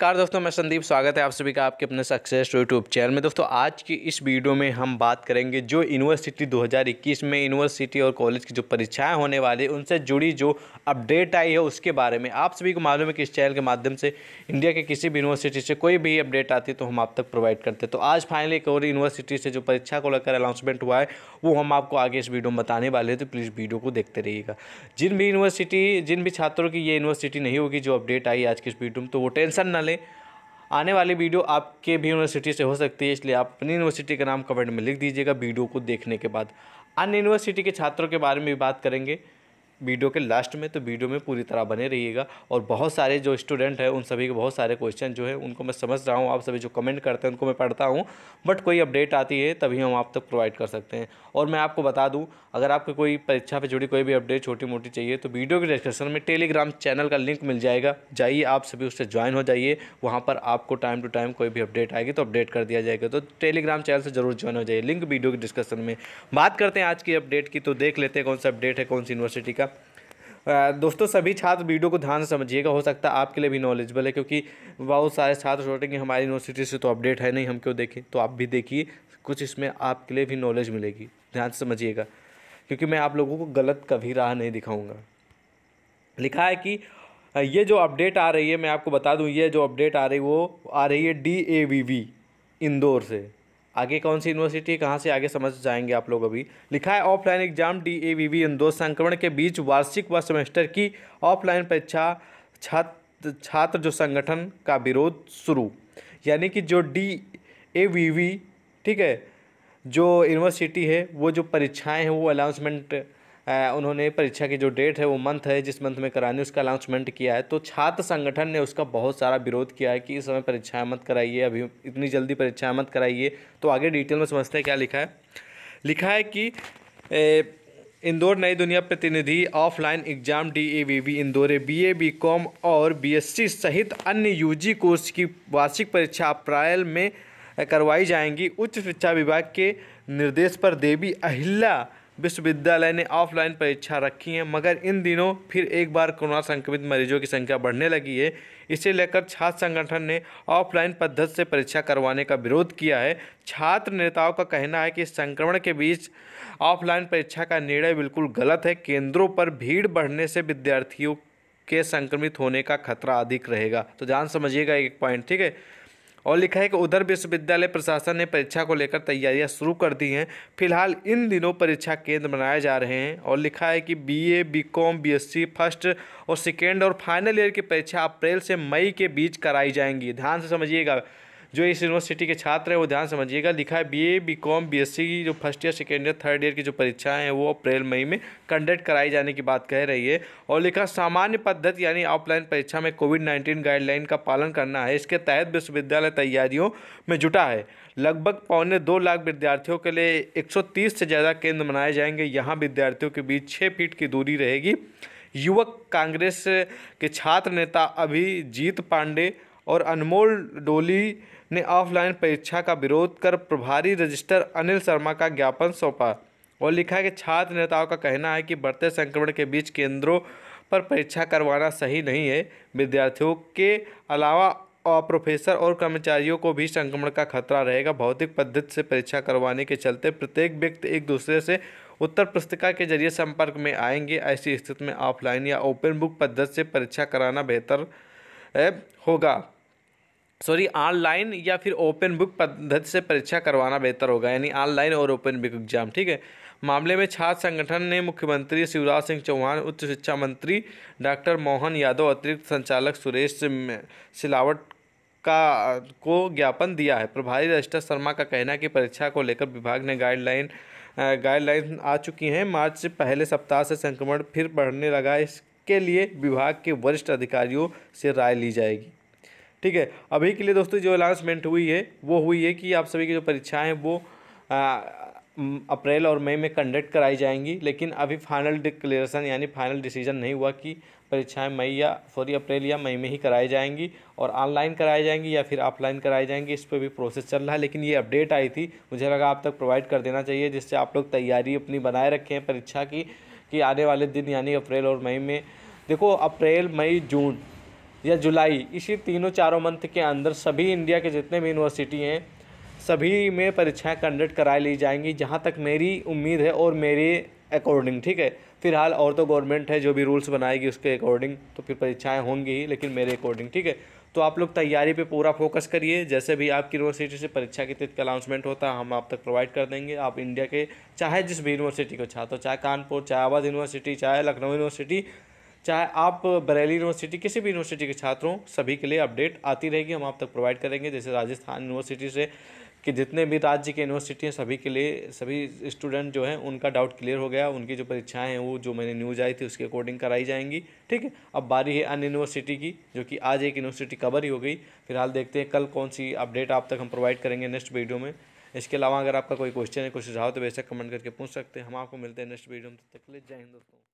car दोस्तों मैं संदीप स्वागत है आप सभी का आपके अपने सक्सेस यूट्यूब चैनल में दोस्तों आज की इस वीडियो में हम बात करेंगे जो यूनिवर्सिटी 2021 में यूनिवर्सिटी और कॉलेज की जो परीक्षाएं होने वाली है उनसे जुड़ी जो अपडेट आई है उसके बारे में आप सभी को मालूम है कि इस चैनल के माध्यम से इंडिया के किसी भी यूनिवर्सिटी से कोई भी अपडेट आती है तो हम आप तक प्रोवाइड करते हैं तो आज फाइनली एक और यूनिवर्सिटी से जो परीक्षा को लेकर अनाउंसमेंट हुआ है वो हम आपको आगे इस वीडियो में बताने वाले हैं तो प्लीज़ वीडियो को देखते रहिएगा जिन भी यूनिवर्सिटी जिन भी छात्रों की ये यूनिवर्सिटी नहीं होगी जो अपडेट आई आज की इस वीडियो में तो वो टेंशन न वाले आने वाली वीडियो आपके भी यूनिवर्सिटी से हो सकती है इसलिए आप अपनी यूनिवर्सिटी का नाम कमेंट में लिख दीजिएगा वीडियो को देखने के बाद अन्य यूनिवर्सिटी के छात्रों के बारे में भी बात करेंगे वीडियो के लास्ट में तो वीडियो में पूरी तरह बने रहिएगा और बहुत सारे जो स्टूडेंट हैं उन सभी के बहुत सारे क्वेश्चन जो है उनको मैं समझ रहा हूँ आप सभी जो कमेंट करते हैं उनको मैं पढ़ता हूँ बट कोई अपडेट आती है तभी हम आप तक प्रोवाइड कर सकते हैं और मैं आपको बता दूँ अगर आपको कोई परीक्षा पर जुड़ी कोई भी अपडेट छोटी मोटी चाहिए तो वीडियो के डिस्क्रिप्शन में टेलीग्राम चैनल का लिंक मिल जाएगा जाइए आप सभी उससे ज्वाइन हो जाइए वहाँ पर आपको टाइम टू टाइम कोई भी अपडेट आएगी तो अपडेट कर दिया जाएगा तो टेलीग्राम चैनल से जरूर ज्वाइन हो जाइए लिंक वीडियो के डिस्कशन में बात करते हैं आज की अपडेट की तो देख लेते हैं कौन सा अपडेट है कौन सी यूनिवर्सिटी का दोस्तों सभी छात्र वीडियो को ध्यान से समझिएगा हो सकता है आपके लिए भी नॉलेजबल है क्योंकि बहुत सारे छात्र छोटे कि हमारी यूनिवर्सिटी से तो अपडेट है नहीं हम क्यों देखें तो आप भी देखिए कुछ इसमें आपके लिए भी नॉलेज मिलेगी ध्यान से समझिएगा क्योंकि मैं आप लोगों को गलत कभी राह नहीं दिखाऊँगा लिखा है कि ये जो अपडेट आ रही है मैं आपको बता दूँ ये जो अपडेट आ रही वो आ रही है D A V V Indore से आगे कौन सी यूनिवर्सिटी कहाँ से आगे समझ जाएंगे आप लोग अभी लिखा है offline exam D A V V इन दो संक्रमण के बीच वार्षिक व सेमेस्टर की ऑफलाइन परीक्षा छात्र छात्र जो संगठन का विरोध शुरू यानी कि जो डी ए वी वी ठीक है जो यूनिवर्सिटी है वो जो परीक्षाएं हैं वो अनाउंसमेंट उन्होंने परीक्षा की जो डेट है वो मंथ है जिस मंथ में करानी उसका अनाउंसमेंट किया है तो छात्र संगठन ने उसका बहुत सारा विरोध किया है कि इस समय परीक्षा मत कराइए अभी इतनी जल्दी परीक्षा मत कराइए तो आगे डिटेल में समझते हैं क्या लिखा है लिखा है कि ए, इंदौर नई दुनिया प्रतिनिधि offline exam D A V V Indore B A B com और बी एस सी सहित अन्य यू जी कोर्स की वार्षिक परीक्षा अप्रैल में करवाई जाएंगी उच्च शिक्षा विभाग के निर्देश पर देवी अहिल्ला विश्वविद्यालय ने ऑफलाइन परीक्षा रखी है मगर इन दिनों फिर एक बार कोरोना संक्रमित मरीजों की संख्या बढ़ने लगी है इसे लेकर छात्र संगठन ने ऑफलाइन पद्धति से परीक्षा करवाने का विरोध किया है छात्र नेताओं का कहना है कि संक्रमण के बीच ऑफलाइन परीक्षा का निर्णय बिल्कुल गलत है केंद्रों पर भीड़ बढ़ने से विद्यार्थियों के संक्रमित होने का खतरा अधिक रहेगा तो जान समझिएगा एक पॉइंट ठीक है और लिखा है कि उधर विश्वविद्यालय प्रशासन ने परीक्षा को लेकर तैयारियां शुरू कर दी हैं फिलहाल इन दिनों परीक्षा केंद्र बनाए जा रहे हैं और लिखा है कि बीए, बीकॉम, बीएससी फर्स्ट और सेकेंड और फाइनल ईयर की परीक्षा अप्रैल से मई के बीच कराई जाएंगी ध्यान से समझिएगा जो इस यूनिवर्सिटी के छात्र हैं वो ध्यान समझिएगा लिखा है B A B com B S C की जो first year second year third year की जो परीक्षाएँ हैं वो अप्रैल मई में कंडक्ट कराई जाने की बात कह रही है और लिखा सामान्य पद्धति यानी ऑफलाइन परीक्षा में कोविड नाइन्टीन गाइडलाइन का पालन करना है इसके तहत विश्वविद्यालय तैयारियों में जुटा है लगभग पौने दो लाख विद्यार्थियों के लिए तीस से ज़्यादा केंद्र बनाए जाएंगे यहाँ विद्यार्थियों के बीच छः फीट की दूरी रहेगी युवक कांग्रेस के छात्र नेता अभिजीत पांडे और अनमोल डोली ने ऑफलाइन परीक्षा का विरोध कर प्रभारी रजिस्टर अनिल शर्मा का ज्ञापन सौंपा और लिखा है कि छात्र नेताओं का कहना है कि बढ़ते संक्रमण के बीच केंद्रों पर परीक्षा करवाना सही नहीं है विद्यार्थियों के अलावा और प्रोफेसर और कर्मचारियों को भी संक्रमण का खतरा रहेगा भौतिक पद्धति से परीक्षा करवाने के चलते प्रत्येक व्यक्ति एक दूसरे से उत्तर पुस्तिका के जरिए संपर्क में आएंगे ऐसी स्थिति में ऑफलाइन या ओपन बुक पद्धति से परीक्षा कराना बेहतर होगा सॉरी ऑनलाइन या फिर ओपन बुक पद्धति से परीक्षा करवाना बेहतर होगा यानी ऑनलाइन और ओपन बुक एग्जाम ठीक है मामले में छात्र संगठन ने मुख्यमंत्री शिवराज सिंह चौहान उच्च शिक्षा मंत्री डॉक्टर मोहन यादव अतिरिक्त संचालक सुरेश सिलावट का को ज्ञापन दिया है प्रभारी रजिस्टर शर्मा का कहना है कि परीक्षा को लेकर विभाग ने गाइडलाइन गाइडलाइन आ चुकी हैं मार्च से पहले सप्ताह से संक्रमण फिर बढ़ने लगा इसके लिए विभाग के वरिष्ठ अधिकारियों से राय ली जाएगी ठीक है अभी के लिए दोस्तों जो अनाउंसमेंट हुई है वो हुई है कि आप सभी की जो परीक्षाएँ वो अप्रैल और मई में कंडक्ट कराई जाएंगी लेकिन अभी फाइनल डिक्लेरेशन यानी फाइनल डिसीजन नहीं हुआ कि परीक्षाएं मई या सॉरी अप्रैल या मई में ही कराई जाएंगी और ऑनलाइन कराई जाएंगी या फिर ऑफलाइन कराई जाएंगी इस पर भी प्रोसेस चल रहा है लेकिन ये अपडेट आई थी मुझे लगा आप तक प्रोवाइड कर देना चाहिए जिससे आप लोग तैयारी अपनी बनाए रखें परीक्षा की कि आने वाले दिन यानी अप्रैल और मई में देखो अप्रैल मई जून या जुलाई इसी तीनों चारों मंथ के अंदर सभी इंडिया के जितने भी यूनिवर्सिटी हैं सभी में परीक्षाएं कंडक्ट कराई ली जाएंगी जहाँ तक मेरी उम्मीद है और मेरे अकॉर्डिंग ठीक है फिलहाल और तो गवर्नमेंट है जो भी रूल्स बनाएगी उसके अकॉर्डिंग तो फिर परीक्षाएँ होंगी ही लेकिन मेरे अकॉर्डिंग ठीक है तो आप लोग तैयारी पर पूरा फोकस करिए जैसे भी आपकी यूनिवर्सिटी से परीक्षा की तिथि का अनाउंसमेंट होता है हम आप तक प्रोवाइड कर देंगे आप इंडिया के चाहे जिस भी यूनिवर्सिटी को हो तो चाहे कानपुर चाहे आवाज यूनिवर्सिटी चाहे लखनऊ यूनिवर्सिटी चाहे आप बरेली यूनिवर्सिटी किसी भी यूनिवर्सिटी के छात्रों सभी के लिए अपडेट आती रहेगी हम आप तक प्रोवाइड करेंगे जैसे राजस्थान यूनिवर्सिटी से कि जितने भी राज्य के यूनिवर्सिटी हैं सभी के लिए सभी स्टूडेंट जो हैं उनका डाउट क्लियर हो गया उनकी जो परीक्षाएं हैं वो जो मैंने न्यूज़ आई थी उसके अकॉर्डिंग कराई जाएंगी ठीक है अब बारी है अन्य यूनिवर्सिटी की जो कि आज एक यूनिवर्सिटी कवर ही हो गई फिलहाल देखते हैं कल कौन सी अपडेट आप तक हम प्रोवाइड करेंगे नेक्स्ट वीडियो में इसके अलावा अगर आपका कोई क्वेश्चन है कोई सुझाव तो वैसे कमेंट करके पूछ सकते हैं हम आपको मिलते हैं नेक्स्ट वीडियो में तब तक के लिए जय हिंद दोस्तों